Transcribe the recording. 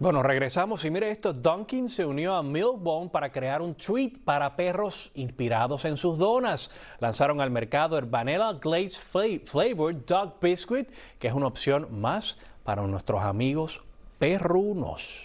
Bueno, regresamos y mire esto, Dunkin se unió a Millbone para crear un treat para perros inspirados en sus donas. Lanzaron al mercado el Vanilla Glaze Flavored Dog Biscuit, que es una opción más para nuestros amigos perrunos.